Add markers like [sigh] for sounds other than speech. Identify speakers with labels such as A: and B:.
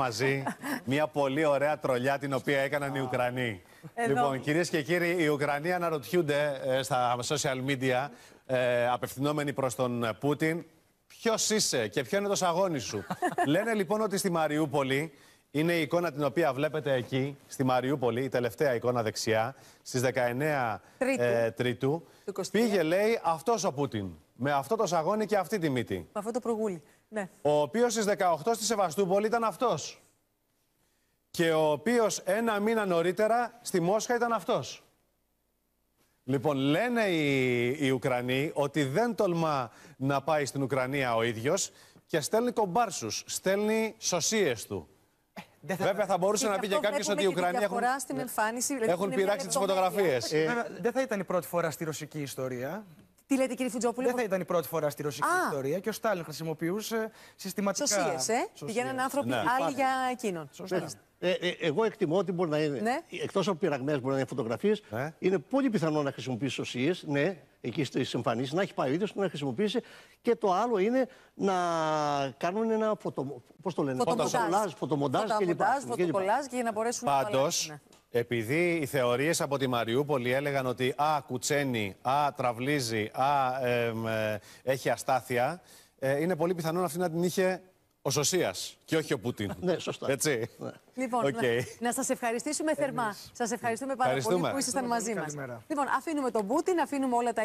A: μαζί μια πολύ ωραία τρολιά την οποία έκαναν οι Ουκρανοί. Λοιπόν, κυρίες και κύριοι, οι Ουκρανοί αναρωτιούνται ε, στα social media ε, απευθυνόμενοι προς τον Πούτιν ποιος είσαι και ποιο είναι το σαγόνι σου. [laughs] Λένε λοιπόν ότι στη Μαριούπολη είναι η εικόνα την οποία βλέπετε εκεί, στη Μαριούπολη, η τελευταία εικόνα δεξιά, στις 19 Τρίτου. Ε, πήγε, λέει, αυτός ο Πούτιν. Με αυτό το σαγόνι και αυτή τη μύτη. Με αυτό το προγούλι. Ναι. Ο οποίος στις 18 στη Σεβαστούπολη ήταν αυτός. Και ο οποίος ένα μήνα νωρίτερα στη Μόσχα ήταν αυτός. Λοιπόν, λένε οι, Ουκρανοί ότι δεν τολμά να πάει στην Ουκρανία ο ίδιος και στέλνει κομπάρσους, στέλνει σωσίες του. θα... Βέβαια, θα μπορούσε να πει και κάποιο ότι οι Ουκρανοί έχουν, στην δηλαδή έχουν πειράξει τις φωτογραφίες. Ε, δεν θα ήταν η πρώτη φορά στη ρωσική ιστορία. Τι λέτε, κύριε Φουτζόπουλο. Δεν θα ήταν η πρώτη φορά στη ρωσική Α. ιστορία και ο Στάλιν χρησιμοποιούσε συστηματικά. Σωσίες, ε. Πηγαίναν ναι. άνθρωποι ναι. άλλοι για εκείνον. Ε, ε, εγώ εκτιμώ ότι μπορεί να είναι. Ναι. Εκτός από πειραγμένες μπορεί να είναι φωτογραφίες. Ε. Είναι πολύ πιθανό να χρησιμοποιήσει σωσίες. Ναι, εκεί στις εμφανίσεις, να έχει πάει ο ίδιος να χρησιμοποιήσει. Και το άλλο είναι να κάνουν ένα φωτο... πώς το λένε, φωτομοντάζ, φωτομοντάζ, και για να μπορέσουν να ναι. Επειδή οι θεωρίες από τη Μαριούπολη έλεγαν ότι «Α, κουτσένει», «Α, τραυλίζει», «Α, ε, έχει αστάθεια», ε, είναι πολύ πιθανό αυτή να την είχε ο Σωσίας και όχι ο Πούτιν. [laughs] ναι, σωστά. Έτσι. Ναι. Λοιπόν, να, να σας ευχαριστήσουμε θερμά. Σας ευχαριστούμε πάρα πολύ που ήσασταν μαζί μας. Λοιπόν, αφήνουμε τον Πούτιν, αφήνουμε όλα τα